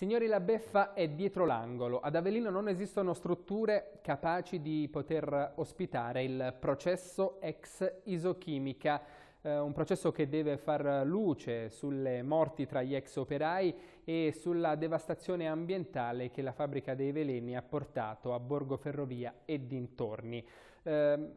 Signori, la beffa è dietro l'angolo. Ad Avellino non esistono strutture capaci di poter ospitare il processo ex isochimica, eh, un processo che deve far luce sulle morti tra gli ex operai e sulla devastazione ambientale che la fabbrica dei veleni ha portato a Borgo Ferrovia e dintorni. Eh,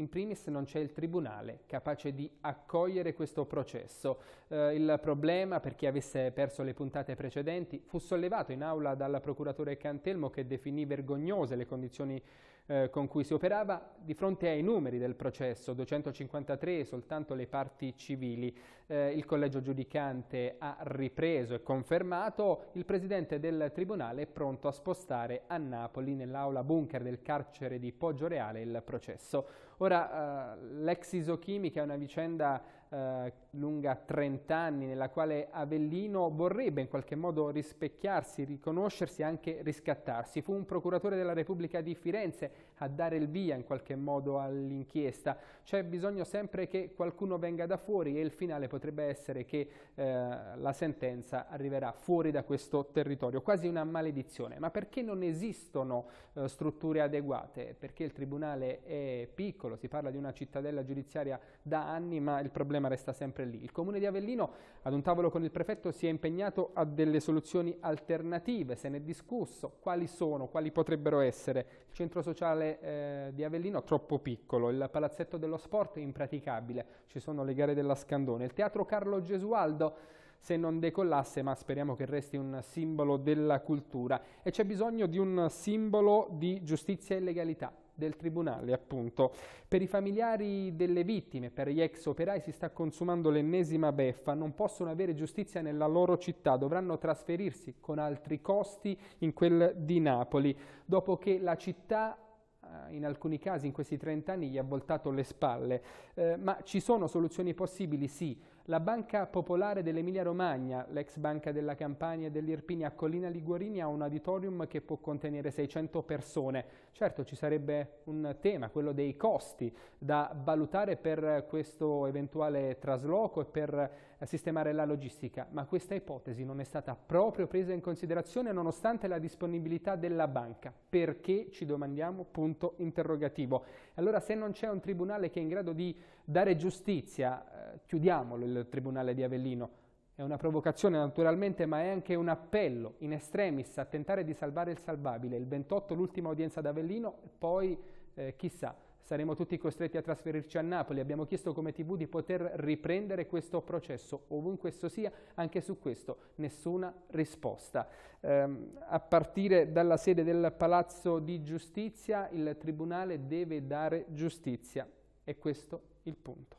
in primis non c'è il tribunale capace di accogliere questo processo. Eh, il problema, per chi avesse perso le puntate precedenti, fu sollevato in aula dal procuratore Cantelmo che definì vergognose le condizioni eh, con cui si operava di fronte ai numeri del processo, 253 soltanto le parti civili. Eh, il collegio giudicante ha ripreso e confermato, il presidente del tribunale è pronto a spostare a Napoli nell'aula bunker del carcere di Poggio Reale il processo. Ora, eh, l'ex isochimica è una vicenda eh, lunga 30 anni nella quale Avellino vorrebbe in qualche modo rispecchiarsi, riconoscersi e anche riscattarsi. Fu un procuratore della Repubblica di Firenze a dare il via in qualche modo all'inchiesta. C'è bisogno sempre che qualcuno venga da fuori e il finale potrebbe essere che eh, la sentenza arriverà fuori da questo territorio, quasi una maledizione. Ma perché non esistono eh, strutture adeguate? Perché il tribunale è piccolo, si parla di una cittadella giudiziaria da anni, ma il problema problema resta sempre lì. Il Comune di Avellino, ad un tavolo con il prefetto, si è impegnato a delle soluzioni alternative, se ne è discusso, quali sono, quali potrebbero essere. Il centro sociale eh, di Avellino è troppo piccolo, il palazzetto dello sport è impraticabile, ci sono le gare della Scandone, il teatro Carlo Gesualdo se non decollasse, ma speriamo che resti un simbolo della cultura. E c'è bisogno di un simbolo di giustizia e legalità del tribunale, appunto. Per i familiari delle vittime, per gli ex operai, si sta consumando l'ennesima beffa. Non possono avere giustizia nella loro città, dovranno trasferirsi con altri costi in quel di Napoli, dopo che la città eh, in alcuni casi in questi 30 anni gli ha voltato le spalle, eh, ma ci sono soluzioni possibili? Sì. La Banca Popolare dell'Emilia Romagna, l'ex banca della Campania e dell'Irpini a Collina Liguorini, ha un auditorium che può contenere 600 persone. Certo ci sarebbe un tema, quello dei costi, da valutare per questo eventuale trasloco e per a sistemare la logistica, ma questa ipotesi non è stata proprio presa in considerazione nonostante la disponibilità della banca. Perché ci domandiamo? Punto interrogativo. Allora se non c'è un tribunale che è in grado di dare giustizia, eh, chiudiamolo il tribunale di Avellino, è una provocazione naturalmente, ma è anche un appello in estremis a tentare di salvare il salvabile. Il 28 l'ultima udienza ad Avellino, poi eh, chissà saremo tutti costretti a trasferirci a Napoli. Abbiamo chiesto come TV di poter riprendere questo processo, ovunque esso sia, anche su questo nessuna risposta. Ehm, a partire dalla sede del Palazzo di Giustizia, il Tribunale deve dare giustizia e questo è il punto.